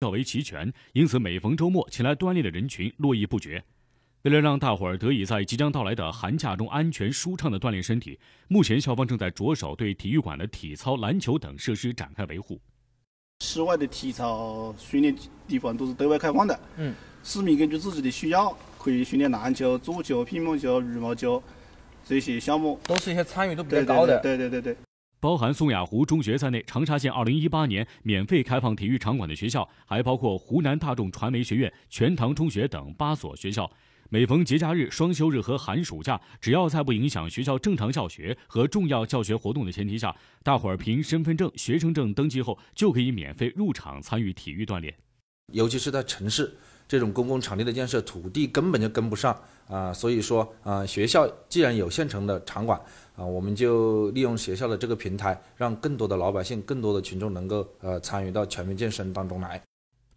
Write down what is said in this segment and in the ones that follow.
较为齐全，因此每逢周末前来锻炼的人群络绎不绝。为了让大伙儿得以在即将到来的寒假中安全舒畅的锻炼身体，目前校方正在着手对体育馆的体操、篮球等设施展开维护。室外的体操训练地方都是对外开放的，嗯，市民根据自己的需要可以训练篮球、足球、乒乓球、羽毛球这些项目，都是一些参与度比较高的，对对对对。包含宋雅湖中学在内，长沙县2018年免费开放体育场馆的学校还包括湖南大众传媒学院、泉塘中学等八所学校。每逢节假日、双休日和寒暑假，只要在不影响学校正常教学和重要教学活动的前提下，大伙儿凭身份证、学生证登记后，就可以免费入场参与体育锻炼。尤其是在城市。这种公共场地的建设，土地根本就跟不上啊，所以说啊，学校既然有现成的场馆啊，我们就利用学校的这个平台，让更多的老百姓、更多的群众能够呃参与到全民健身当中来。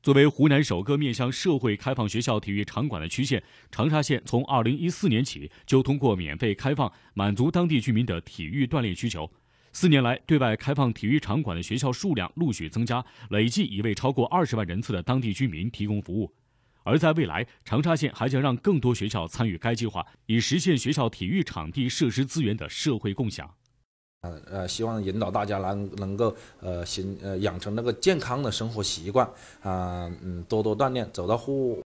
作为湖南首个面向社会开放学校体育场馆的区县，长沙县从2014年起就通过免费开放，满足当地居民的体育锻炼需求。四年来，对外开放体育场馆的学校数量陆续增加，累计已为超过二十万人次的当地居民提供服务。而在未来，长沙县还将让更多学校参与该计划，以实现学校体育场地设施资源的社会共享。呃呃，希望引导大家能能够呃行呃养成那个健康的生活习惯啊嗯多多锻炼，走到户。